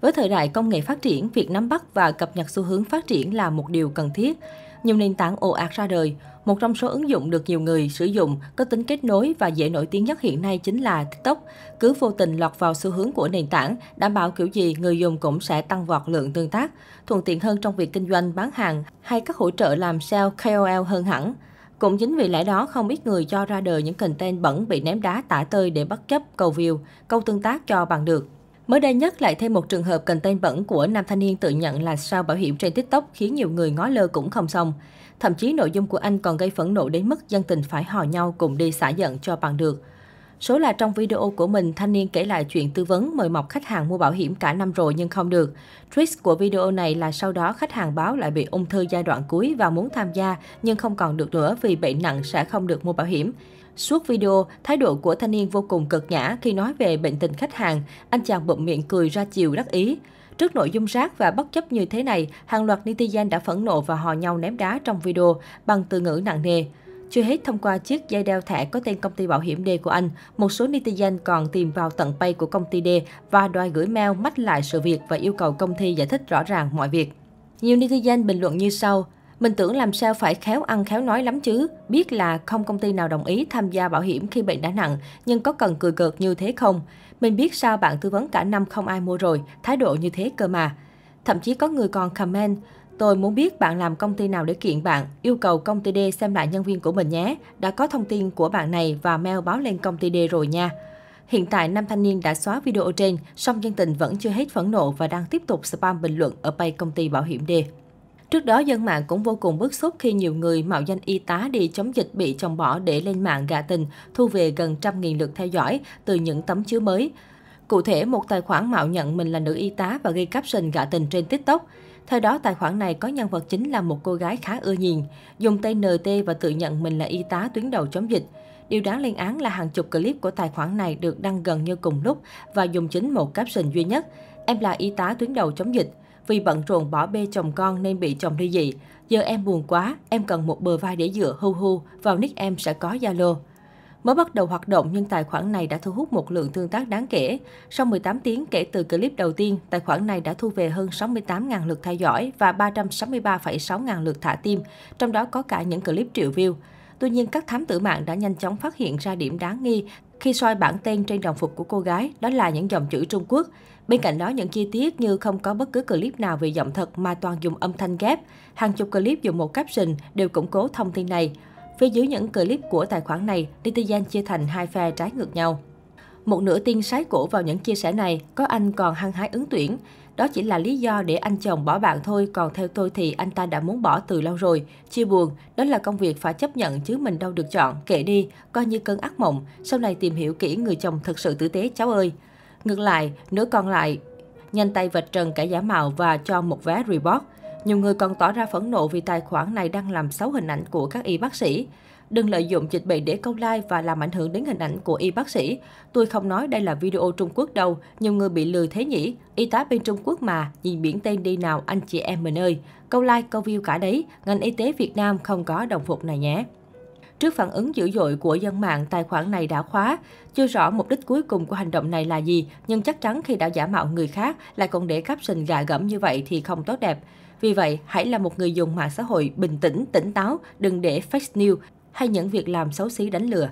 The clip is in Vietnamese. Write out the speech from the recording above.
Với thời đại công nghệ phát triển, việc nắm bắt và cập nhật xu hướng phát triển là một điều cần thiết. Nhiều nền tảng ồ ạt ra đời. Một trong số ứng dụng được nhiều người sử dụng, có tính kết nối và dễ nổi tiếng nhất hiện nay chính là TikTok. Cứ vô tình lọt vào xu hướng của nền tảng, đảm bảo kiểu gì người dùng cũng sẽ tăng vọt lượng tương tác, thuận tiện hơn trong việc kinh doanh, bán hàng hay các hỗ trợ làm sale KOL hơn hẳn. Cũng chính vì lẽ đó, không ít người cho ra đời những content bẩn bị ném đá tả tơi để bất chấp cầu view, câu tương tác cho bằng được. Mới đây nhất lại thêm một trường hợp cần tên bẩn của nam thanh niên tự nhận là sao bảo hiểm trên TikTok khiến nhiều người ngó lơ cũng không xong. Thậm chí nội dung của anh còn gây phẫn nộ đến mức dân tình phải hò nhau cùng đi xả giận cho bằng được. Số là trong video của mình, thanh niên kể lại chuyện tư vấn mời mọc khách hàng mua bảo hiểm cả năm rồi nhưng không được. Twist của video này là sau đó khách hàng báo lại bị ung thư giai đoạn cuối và muốn tham gia nhưng không còn được nữa vì bệnh nặng sẽ không được mua bảo hiểm. Suốt video, thái độ của thanh niên vô cùng cực nhã khi nói về bệnh tình khách hàng. Anh chàng bụm miệng cười ra chiều đắc ý. Trước nội dung rác và bất chấp như thế này, hàng loạt netizen đã phẫn nộ và hò nhau ném đá trong video bằng từ ngữ nặng nề. Chưa hết, thông qua chiếc dây đeo thẻ có tên công ty bảo hiểm D của anh, một số netizen còn tìm vào tận pay của công ty D và đòi gửi mail mách lại sự việc và yêu cầu công ty giải thích rõ ràng mọi việc. Nhiều netizen bình luận như sau, mình tưởng làm sao phải khéo ăn khéo nói lắm chứ, biết là không công ty nào đồng ý tham gia bảo hiểm khi bệnh đã nặng, nhưng có cần cười cợt như thế không? Mình biết sao bạn tư vấn cả năm không ai mua rồi, thái độ như thế cơ mà. Thậm chí có người còn comment, Tôi muốn biết bạn làm công ty nào để kiện bạn, yêu cầu công ty D xem lại nhân viên của mình nhé. Đã có thông tin của bạn này và mail báo lên công ty D rồi nha. Hiện tại, nam thanh niên đã xóa video trên, song dân tình vẫn chưa hết phẫn nộ và đang tiếp tục spam bình luận ở page công ty bảo hiểm D. Trước đó, dân mạng cũng vô cùng bức xúc khi nhiều người mạo danh y tá đi chống dịch bị chồng bỏ để lên mạng gạ tình, thu về gần trăm nghìn lượt theo dõi từ những tấm chứa mới. Cụ thể, một tài khoản mạo nhận mình là nữ y tá và gây caption gạ tình trên TikTok. Thời đó, tài khoản này có nhân vật chính là một cô gái khá ưa nhìn, dùng tên NT và tự nhận mình là y tá tuyến đầu chống dịch. Điều đáng lên án là hàng chục clip của tài khoản này được đăng gần như cùng lúc và dùng chính một caption duy nhất. Em là y tá tuyến đầu chống dịch. Vì bận rộn bỏ bê chồng con nên bị chồng ly dị. Giờ em buồn quá, em cần một bờ vai để dựa hưu hưu, vào nick em sẽ có Zalo. Mới bắt đầu hoạt động nhưng tài khoản này đã thu hút một lượng tương tác đáng kể. Sau 18 tiếng kể từ clip đầu tiên, tài khoản này đã thu về hơn 68.000 lượt theo dõi và 363,6 ngàn lượt thả tim, trong đó có cả những clip triệu view. Tuy nhiên, các thám tử mạng đã nhanh chóng phát hiện ra điểm đáng nghi khi soi bản tên trên đồng phục của cô gái, đó là những dòng chữ Trung Quốc. Bên cạnh đó, những chi tiết như không có bất cứ clip nào về giọng thật mà toàn dùng âm thanh ghép. Hàng chục clip dùng một caption đều củng cố thông tin này. Phía dưới những clip của tài khoản này, netizen chia thành hai phe trái ngược nhau. Một nửa tiên sái cổ vào những chia sẻ này, có anh còn hăng hái ứng tuyển. Đó chỉ là lý do để anh chồng bỏ bạn thôi, còn theo tôi thì anh ta đã muốn bỏ từ lâu rồi. Chia buồn, đó là công việc phải chấp nhận chứ mình đâu được chọn, kệ đi, coi như cơn ác mộng. Sau này tìm hiểu kỹ người chồng thật sự tử tế cháu ơi. Ngược lại, nửa còn lại, nhanh tay vạch trần cả giả mạo và cho một vé reward. Nhiều người còn tỏ ra phẫn nộ vì tài khoản này đang làm xấu hình ảnh của các y bác sĩ. Đừng lợi dụng dịch bệnh để câu like và làm ảnh hưởng đến hình ảnh của y bác sĩ. Tôi không nói đây là video Trung Quốc đâu, nhiều người bị lừa thế nhỉ. Y tá bên Trung Quốc mà, nhìn biển tên đi nào anh chị em mình ơi. Câu like, câu view cả đấy, ngành y tế Việt Nam không có đồng phục này nhé. Trước phản ứng dữ dội của dân mạng, tài khoản này đã khóa. Chưa rõ mục đích cuối cùng của hành động này là gì, nhưng chắc chắn khi đã giả mạo người khác lại còn để caption gạ gẫm như vậy thì không tốt đẹp. Vì vậy, hãy là một người dùng mạng xã hội bình tĩnh, tỉnh táo, đừng để fake news hay những việc làm xấu xí đánh lừa.